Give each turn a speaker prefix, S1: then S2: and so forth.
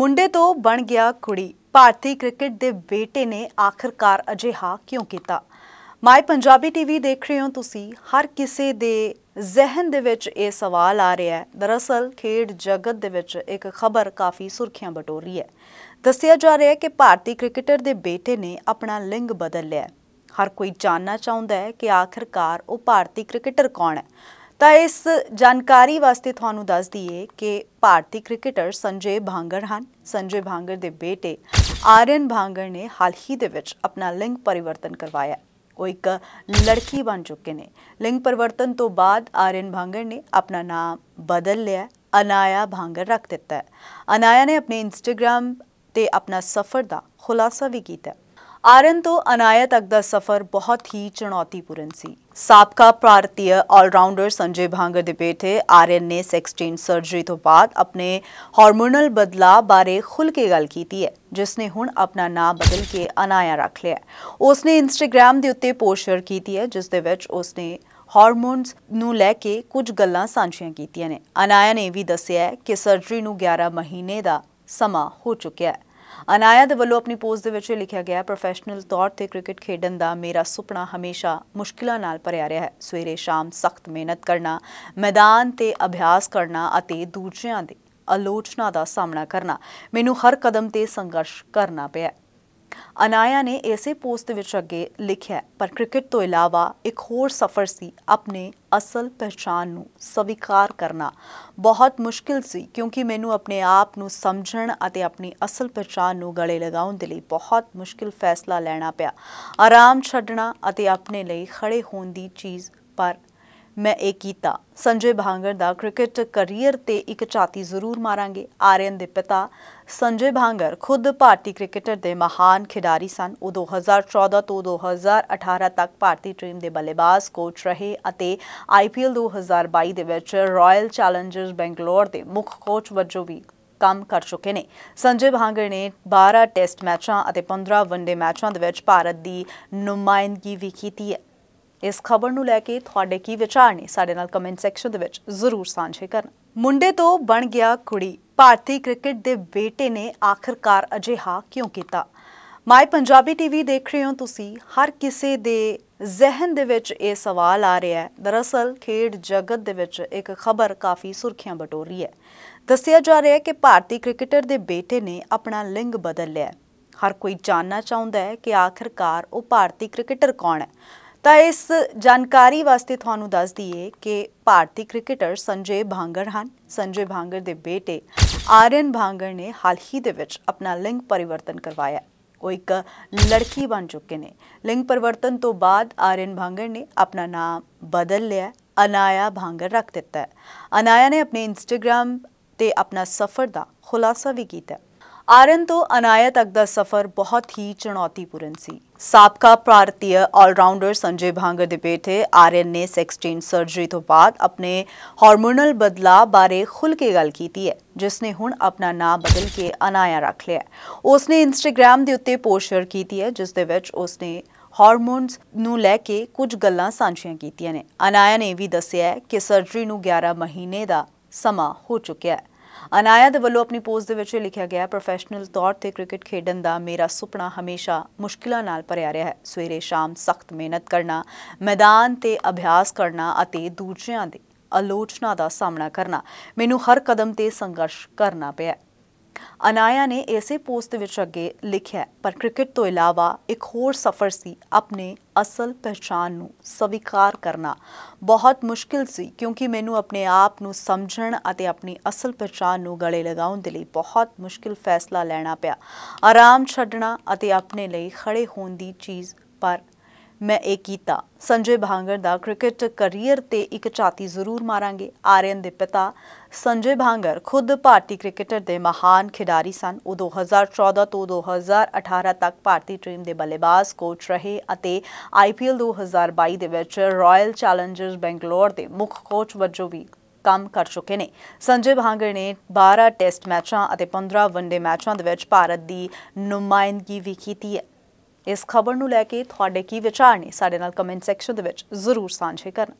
S1: ਮੁੰਡੇ ਤੋਂ ਬਣ ਗਿਆ ਕੁੜੀ ਭਾਰਤੀ ਕ੍ਰਿਕਟ ਦੇ ਬੇਟੇ ਨੇ ਆਖਰਕਾਰ ਅਜਿਹਾ ਕਿਉਂ ਕੀਤਾ ਮਾਈ ਪੰਜਾਬੀ ਟੀਵੀ ਦੇਖ ਰਹੇ ਹੋ ਤੁਸੀਂ ਹਰ ਕਿਸੇ ਦੇ ਜ਼ਿਹਨ ਦੇ ਵਿੱਚ ਇਹ ਸਵਾਲ ਆ ਰਿਹਾ ਹੈ ਦਰਅਸਲ ਖੇਡ ਜਗਤ ਦੇ ਵਿੱਚ ਇੱਕ ਖਬਰ ਕਾਫੀ ਸੁਰਖੀਆਂ ਬਟੋਰ ਰਹੀ ਹੈ ਦੱਸਿਆ ਜਾ ਰਿਹਾ ਹੈ ਕਿ ਭਾਰਤੀ ਕ੍ਰਿਕਟਰ ਦੇ ਬੇਟੇ ਨੇ ਆਪਣਾ ਲਿੰਗ ਬਦਲ ਲਿਆ ਹਰ ਕੋਈ ਜਾਣਨਾ ਚਾਹੁੰਦਾ ਹੈ ਕਿ ਆਖਰਕਾਰ ਉਹ ਭਾਰਤੀ ਕ੍ਰਿਕਟਰ ਕੌਣ ਹੈ ਤਾਂ ਇਸ ਜਾਣਕਾਰੀ ਵਾਸਤੇ ਤੁਹਾਨੂੰ ਦੱਸ ਦਈਏ ਕਿ ਭਾਰਤੀ ਕ੍ਰਿਕਟਰ ਸੰਜੇ ਭਾਂਗਰ ਹਨ ਸੰਜੇ ਭਾਂਗਰ ਦੇ ਬੇਟੇ ਆਰਨ ਭਾਂਗਰ ਨੇ ਹਾਲ ਹੀ ਦੇ ਵਿੱਚ ਆਪਣਾ ਲਿੰਗ ਪਰਿਵਰਤਨ ਕਰਵਾਇਆ ਉਹ ਇੱਕ ਲੜਕੀ ਬਣ ਚੁੱਕੇ ਨੇ ਲਿੰਗ ਪਰਿਵਰਤਨ ਤੋਂ ਬਾਅਦ ਆਰਨ ਭਾਂਗਰ ਨੇ ਆਪਣਾ ਨਾਮ ਬਦਲ ਲਿਆ ਅਨਾਇਆ ਭਾਂਗਰ ਰੱਖ ਦਿੱਤਾ ਹੈ ਅਨਾਇਆ ਨੇ ਆਪਣੇ ਇੰਸਟਾਗ੍ਰam ਤੇ ਆਪਣਾ ਸਫ਼ਰ ਦਾ ਖੁਲਾਸਾ ਵੀ ਕੀਤਾ ਆਰਨ ਤੋਂ ਅਨਾਇਆ ਤੱਕ ਦਾ ਸਫ਼ਰ ਬਹੁਤ ਹੀ ਚੁਣੌਤੀਪੂਰਨ ਸੀ ਸਾਬਕਾ ਭਾਰਤੀ ਆਲਰਾਊਂਡਰ ਸੰਜੇ ਭਾਂਗਰ ਦੇ ਬੇਟੇ ਆਰਨ ਨੇ ਸੈਕਸ ਚੇਂਜ ਸਰਜਰੀ ਤੋਂ ਬਾਅਦ ਆਪਣੇ ਹਾਰਮੋਨਲ ਬਦਲਾ ਬਾਰੇ ਖੁੱਲ ਕੇ ਗੱਲ ਕੀਤੀ ਹੈ ਜਿਸ ਨੇ ਹੁਣ ਆਪਣਾ ਨਾਮ ਬਦਲ ਕੇ ਅਨਾਇਆ ਰੱਖ ਲਿਆ ਉਸ ਨੇ ਇੰਸਟਾਗ੍ਰam ਦੇ ਉੱਤੇ ਪੋਸਟ ਸ਼ੇਅਰ ਕੀਤੀ ਹੈ ਜਿਸ ਦੇ ਵਿੱਚ ਉਸ ਨੇ ਹਾਰਮੋਨਸ ਨੂੰ ਲੈ ਕੇ ਕੁਝ ਗੱਲਾਂ ਸਾਂਝੀਆਂ ਕੀਤੀਆਂ ਨੇ ਅਨਾਇਆ ਨੇ ਵੀ ਦੱਸਿਆ ਕਿ ਸਰਜਰੀ ਨੂੰ 11 ਮਹੀਨੇ ਦਾ ਸਮਾਂ ਹੋ ਚੁੱਕਿਆ ਹੈ ਅਨਾਇਆ ਵੱਲੋਂ ਆਪਣੀ ਪੋਸਟ ਦੇ ਵਿੱਚ ਲਿਖਿਆ ਗਿਆ ਪ੍ਰੋਫੈਸ਼ਨਲ ਤੌਰ ਤੇ ਕ੍ਰਿਕਟ ਖੇਡਣ ਦਾ ਮੇਰਾ ਸੁਪਨਾ ਹਮੇਸ਼ਾ ਮੁਸ਼ਕਿਲਾਂ ਨਾਲ ਭਰਿਆ ਰਿਹਾ ਹੈ ਸਵੇਰੇ ਸ਼ਾਮ ਸਖਤ ਮਿਹਨਤ ਕਰਨਾ ਮੈਦਾਨ ਤੇ ਅਭਿਆਸ ਕਰਨਾ ਅਤੇ ਦੂਜਿਆਂ ਦੇ ਆਲੋਚਨਾ ਦਾ ਸਾਹਮਣਾ ਕਰਨਾ ਮੈਨੂੰ ਹਰ ਕਦਮ ਤੇ ਸੰਘਰਸ਼ ਕਰਨਾ ਪਿਆ ਅਨਾਇਆ ਨੇ ਐਸੇ ਪੋਸਟ ਵਿੱਚ ਅੱਗੇ ਲਿਖਿਆ ਪਰ ਕ੍ਰਿਕਟ ਤੋਂ ਇਲਾਵਾ ਇੱਕ ਹੋਰ ਸਫ਼ਰ ਸੀ ਆਪਣੇ ਅਸਲ ਪਛਾਣ ਨੂੰ ਸਵੀਕਾਰ ਕਰਨਾ ਬਹੁਤ ਮੁਸ਼ਕਿਲ ਸੀ ਕਿਉਂਕਿ ਮੈਨੂੰ ਆਪਣੇ ਆਪ ਨੂੰ ਸਮਝਣ ਅਤੇ ਆਪਣੀ ਅਸਲ ਪਛਾਣ ਨੂੰ ਗਲੇ ਲਗਾਉਣ ਦੇ ਲਈ ਬਹੁਤ ਮੁਸ਼ਕਿਲ ਫੈਸਲਾ ਲੈਣਾ ਪਿਆ ਆਰਾਮ ਛੱਡਣਾ ਅਤੇ ਆਪਣੇ ਲਈ ਖੜੇ ਹੋਣ ਦੀ ਚੀਜ਼ ਪਰ ਮੈਂ ਇਹ ਕੀਤਾ ਸੰਜੇ ਭਾਂਗਰ ਦਾ ਕ੍ਰਿਕਟ ਕਰੀਅਰ ਤੇ ਇੱਕ ਝਾਤੀ ਜ਼ਰੂਰ ਮਾਰਾਂਗੇ ਆਰੀਅਨ ਦੇ ਪਿਤਾ ਸੰਜੇ ਭਾਂਗਰ ਖੁਦ ਭਾਰਤੀ ਕ੍ਰਿਕਟਰ ਦੇ ਮਹਾਨ ਖਿਡਾਰੀ ਸਨ ਉਹ 2014 ਤੋਂ 2018 ਤੱਕ ਭਾਰਤੀ ਟੀਮ ਦੇ ਬੱਲੇਬਾਜ਼ ਕੋਚ ਰਹੇ ਅਤੇ ਆਈਪੀਐਲ 2022 ਦੇ ਵਿੱਚ ਰਾਇਲ ਚੈਲੰਜਰਸ ਬੈਂਗਲੌਰ ਦੇ ਮੁੱਖ ਕੋਚ ਵਜੋਂ ਵੀ ਕੰਮ ਕਰ ਚੁੱਕੇ ਨੇ ਸੰਜੇ ਭਾਂਗਰ ਨੇ 12 ਟੈਸਟ ਮੈਚਾਂ ਅਤੇ 15 ਵਨਡੇ ਮੈਚਾਂ ਦੇ ਵਿੱਚ ਭਾਰਤ ਦੀ ਨੁਮਾਇੰਦਗੀ ਵੀ ਕੀਤੀ ਹੈ ਇਸ ਖਬਰ ਨੂੰ ਲੈ ਕੇ ਤੁਹਾਡੇ ਕੀ ਵਿਚਾਰ ਨੇ ਸਾਡੇ ਨਾਲ ਕਮੈਂਟ ਸੈਕਸ਼ਨ ਦੇ ਵਿੱਚ ਜ਼ਰੂਰ ਸਾਂਝੇ ਕਰਨ ਮੁੰਡੇ ਤੋਂ ਬਣ ਗਿਆ ਕੁੜੀ ਭਾਰਤੀ ਕ੍ਰਿਕਟ ਦੇ ਬੇਟੇ ਨੇ ਆਖਰਕਾਰ ਅਜਿਹਾ ਕਿਉਂ ਕੀਤਾ ਮਾਈ ਪੰਜਾਬੀ ਟੀਵੀ ਦੇਖ ਰਹੇ ਹੋ ਤੁਸੀਂ ਹਰ ਕਿਸੇ ਦੇ ਜ਼ਿਹਨ ਦੇ ਵਿੱਚ ਇਹ ਸਵਾਲ ਆ ਰਿਹਾ ਹੈ ਦਰਅਸਲ ਖੇਡ ਜਗਤ ਦੇ ਵਿੱਚ ਇੱਕ ਖਬਰ ਕਾਫੀ ਸੁਰਖੀਆਂ ਬਟੋਰ ਰਹੀ ਹੈ ਦੱਸਿਆ ਜਾ ਰਿਹਾ ਹੈ ਕਿ ਭਾਰਤੀ ਕ੍ਰਿਕਟਰ ਦੇ ਬੇਟੇ ਨੇ ਆਪਣਾ ਲਿੰਗ ਬਦਲ ਲਿਆ ਹਰ ਕੋਈ ਜਾਣਨਾ ਚਾਹੁੰਦਾ ਹੈ ਕਿ ਆਖਰਕਾਰ ਉਹ ਭਾਰਤੀ ਕ੍ਰਿਕਟਰ ਕੌਣ ਹੈ ਤਾਂ ਇਸ ਜਾਣਕਾਰੀ ਵਾਸਤੇ ਤੁਹਾਨੂੰ ਦੱਸ ਦਈਏ ਕਿ ਭਾਰਤੀ ਕ੍ਰਿਕਟਰ ਸੰਜੇ ਭਾਂਗਰ ਹਨ ਸੰਜੇ ਭਾਂਗਰ ਦੇ ਬੇਟੇ ਆਰਨ ਭਾਂਗਰ ਨੇ ਹਾਲ ਹੀ ਦੇ ਵਿੱਚ ਆਪਣਾ ਲਿੰਗ ਪਰਿਵਰਤਨ ਕਰਵਾਇਆ ਉਹ ਇੱਕ ਲੜਕੀ ਬਣ ਚੁੱਕੇ ਨੇ ਲਿੰਗ ਪਰਿਵਰਤਨ ਤੋਂ ਬਾਅਦ ਆਰਨ ਭਾਂਗਰ ਨੇ ਆਪਣਾ ਨਾਮ ਬਦਲ ਲਿਆ ਅਨਾਇਆ ਭਾਂਗਰ ਰੱਖ ਦਿੱਤਾ ਅਨਾਇਆ ਨੇ ਆਪਣੇ ਇੰਸਟਾਗ੍ਰam ਤੇ ਆਪਣਾ ਸਫ਼ਰ ਦਾ ਖੁਲਾਸਾ ਵੀ ਕੀਤਾ ਆਰਨ ਤੋਂ ਅਨਾਇਆ ਤੱਕ ਦਾ ਸਫ਼ਰ ਬਹੁਤ ਹੀ ਚੁਣੌਤੀਪੂਰਨ ਸੀ ਸਾਬਕਾ ਭਾਰਤੀ ਆਲਰਾਊਂਡਰ ਸੰਜੇ ਭਾਂਗਰ ਦੇ ਬੇਟੇ ਆਰਨ ਨੇ ਸੈਕਸ ਚੇਂਜ ਸਰਜਰੀ ਤੋਂ ਬਾਅਦ ਆਪਣੇ ਹਾਰਮੋਨਲ ਬਦਲਾਅ ਬਾਰੇ ਖੁੱਲ ਕੇ ਗੱਲ ਕੀਤੀ ਹੈ ਜਿਸ ਨੇ ਹੁਣ ਆਪਣਾ ਨਾਮ ਬਦਲ ਕੇ ਅਨਾਇਆ ਰੱਖ ਲਿਆ ਉਸ ਨੇ ਇੰਸਟਾਗ੍ਰam ਦੇ ਉੱਤੇ ਪੋਸਟ ਸ਼ੇਅਰ ਕੀਤੀ ਹੈ ਜਿਸ ਦੇ ਵਿੱਚ ਉਸ ਨੇ ਹਾਰਮੋਨਸ ਨੂੰ ਲੈ ਕੇ ਕੁਝ ਗੱਲਾਂ ਸਾਂਝੀਆਂ ਕੀਤੀਆਂ ਨੇ ਅਨਾਇਆ ਨੇ ਵੀ ਦੱਸਿਆ ਕਿ ਸਰਜਰੀ ਨੂੰ 11 ਮਹੀਨੇ ਦਾ ਸਮਾਂ ਹੋ ਚੁੱਕਿਆ ਹੈ ਅਨਾਇਆ ਵੱਲੋਂ ਆਪਣੀ ਪੋਸਟ ਦੇ ਵਿੱਚ ਲਿਖਿਆ ਗਿਆ ਪ੍ਰੋਫੈਸ਼ਨਲ ਤੌਰ ਤੇ ਕ੍ਰਿਕਟ ਖੇਡਣ ਦਾ ਮੇਰਾ ਸੁਪਨਾ ਹਮੇਸ਼ਾ ਮੁਸ਼ਕਿਲਾਂ ਨਾਲ ਭਰਿਆ ਰਿਹਾ ਹੈ ਸਵੇਰੇ ਸ਼ਾਮ ਸਖਤ ਮਿਹਨਤ ਕਰਨਾ ਮੈਦਾਨ ਤੇ ਅਭਿਆਸ ਕਰਨਾ ਅਤੇ ਦੂਜਿਆਂ ਦੇ ਆਲੋਚਨਾ ਦਾ ਸਾਹਮਣਾ ਕਰਨਾ ਮੈਨੂੰ ਹਰ ਕਦਮ ਤੇ ਸੰਘਰਸ਼ ਕਰਨਾ ਪਿਆ ਅਨਾਇਆ ਨੇ ਇਸੇ ਪੋਸਟ ਵਿੱਚ ਅੱਗੇ ਲਿਖਿਆ ਪਰ ਕ੍ਰਿਕਟ ਤੋਂ ਇਲਾਵਾ ਇੱਕ ਹੋਰ ਸਫ਼ਰ ਸੀ ਆਪਣੇ ਅਸਲ ਪਛਾਣ ਨੂੰ ਸਵੀਕਾਰ ਕਰਨਾ ਬਹੁਤ ਮੁਸ਼ਕਿਲ ਸੀ ਕਿਉਂਕਿ ਮੈਨੂੰ ਆਪਣੇ ਆਪ ਨੂੰ ਸਮਝਣ ਅਤੇ ਆਪਣੀ ਅਸਲ ਪਛਾਣ ਨੂੰ ਗਲੇ ਲਗਾਉਣ ਦੇ ਲਈ ਬਹੁਤ ਮੁਸ਼ਕਿਲ ਫੈਸਲਾ ਲੈਣਾ ਪਿਆ ਆਰਾਮ ਛੱਡਣਾ ਅਤੇ ਆਪਣੇ ਲਈ ਖੜੇ ਹੋਣ ਦੀ ਚੀਜ਼ ਪਰ ਮੈਂ ਇਹ ਕੀਤਾ ਸੰਜੇ ਭਾਂਗਰ ਦਾ ਕ੍ਰਿਕਟ ਕਰੀਅਰ ਤੇ ਇੱਕ ਝਾਤੀ ਜ਼ਰੂਰ ਮਾਰਾਂਗੇ ਆਰੀਅਨ ਦੇ ਪਿਤਾ ਸੰਜੇ ਭਾਂਗਰ ਖੁਦ ਭਾਰਤੀ ਕ੍ਰਿਕਟਰ ਦੇ ਮਹਾਨ ਖਿਡਾਰੀ ਸਨ ਉਹ 2014 ਤੋਂ 2018 ਤੱਕ ਭਾਰਤੀ ਟੀਮ ਦੇ ਬੱਲੇਬਾਜ਼ ਕੋਚ ਰਹੇ ਅਤੇ ਆਈਪੀਐਲ 2022 ਦੇ ਵਿੱਚ ਰਾਇਲ ਚੈਲੰਜਰਸ ਬੈਂਗਲੌਰ ਦੇ ਮੁੱਖ ਕੋਚ ਵਜੋਂ ਵੀ ਕੰਮ ਕਰ ਚੁੱਕੇ ਨੇ ਸੰਜੇ ਭਾਂਗਰ ਨੇ 12 ਟੈਸਟ ਮੈਚਾਂ ਅਤੇ 15 ਵਨਡੇ ਮੈਚਾਂ ਦੇ ਵਿੱਚ ਭਾਰਤ ਦੀ ਨੁਮਾਇੰਦਗੀ ਵੀ ਕੀਤੀ ਹੈ ਇਸ ਖਬਰ ਨੂੰ ਲੈ ਕੇ ਤੁਹਾਡੇ ਕੀ ਵਿਚਾਰ ਨੇ ਸਾਡੇ ਨਾਲ ਕਮੈਂਟ ਸੈਕਸ਼ਨ ਦੇ ਵਿੱਚ ਜ਼ਰੂਰ ਸਾਂਝੇ ਕਰਨਾ